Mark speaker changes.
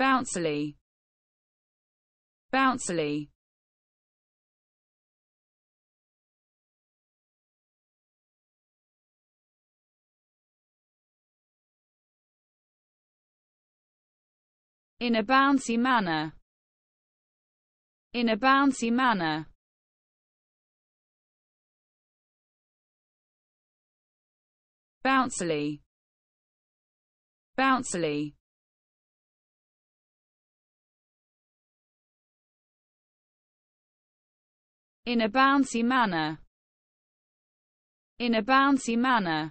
Speaker 1: Bouncily. Bouncily.
Speaker 2: In a bouncy manner. In a bouncy manner.
Speaker 1: Bouncily. Bouncily.
Speaker 2: in a bouncy manner in a bouncy manner